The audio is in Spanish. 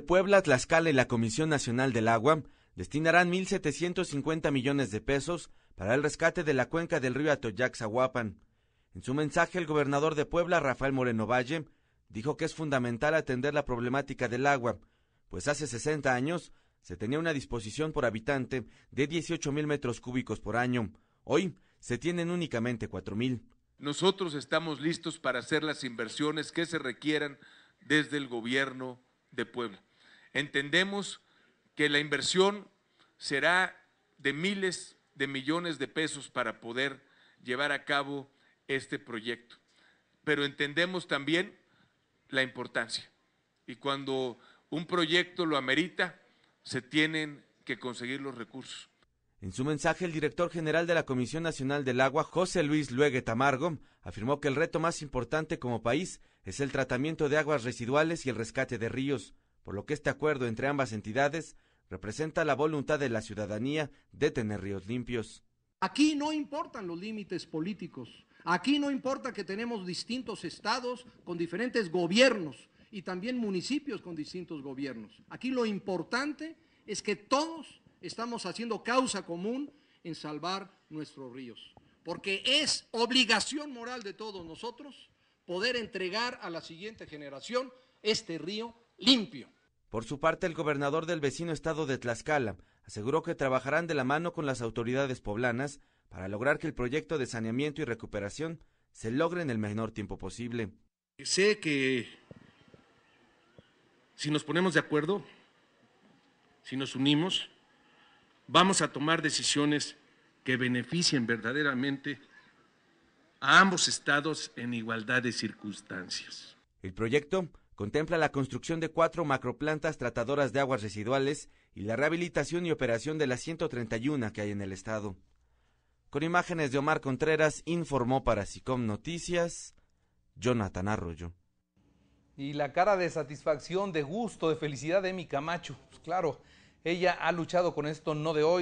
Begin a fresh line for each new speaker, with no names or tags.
Puebla, Tlaxcala y la Comisión Nacional del Agua destinarán 1.750 millones de pesos para el rescate de la cuenca del río atoyac En su mensaje, el gobernador de Puebla, Rafael Moreno Valle, dijo que es fundamental atender la problemática del agua, pues hace 60 años se tenía una disposición por habitante de 18.000 mil metros cúbicos por año. Hoy se tienen únicamente cuatro mil.
Nosotros estamos listos para hacer las inversiones que se requieran desde el gobierno de Puebla. Entendemos que la inversión será de miles de millones de pesos para poder llevar a cabo este proyecto. Pero entendemos también la importancia. Y cuando un proyecto lo amerita, se tienen que conseguir los recursos.
En su mensaje, el director general de la Comisión Nacional del Agua, José Luis Luegue Tamargo, afirmó que el reto más importante como país es el tratamiento de aguas residuales y el rescate de ríos, por lo que este acuerdo entre ambas entidades representa la voluntad de la ciudadanía de tener ríos limpios.
Aquí no importan los límites políticos, aquí no importa que tenemos distintos estados con diferentes gobiernos y también municipios con distintos gobiernos. Aquí lo importante es que todos estamos haciendo causa común en salvar nuestros ríos, porque es obligación moral de todos nosotros poder entregar a la siguiente generación este río limpio.
Por su parte, el gobernador del vecino estado de Tlaxcala aseguró que trabajarán de la mano con las autoridades poblanas para lograr que el proyecto de saneamiento y recuperación se logre en el menor
tiempo posible. Sé que si nos ponemos de acuerdo, si nos unimos, vamos a tomar decisiones que beneficien verdaderamente a ambos estados en igualdad de circunstancias. El proyecto contempla la construcción de cuatro macroplantas
tratadoras de aguas residuales y la rehabilitación y operación de las 131 que hay en el estado. Con imágenes de Omar Contreras, informó para SICOM Noticias, Jonathan Arroyo.
Y la cara de satisfacción, de gusto, de felicidad de mi Camacho. Pues claro, ella ha luchado con esto no de hoy.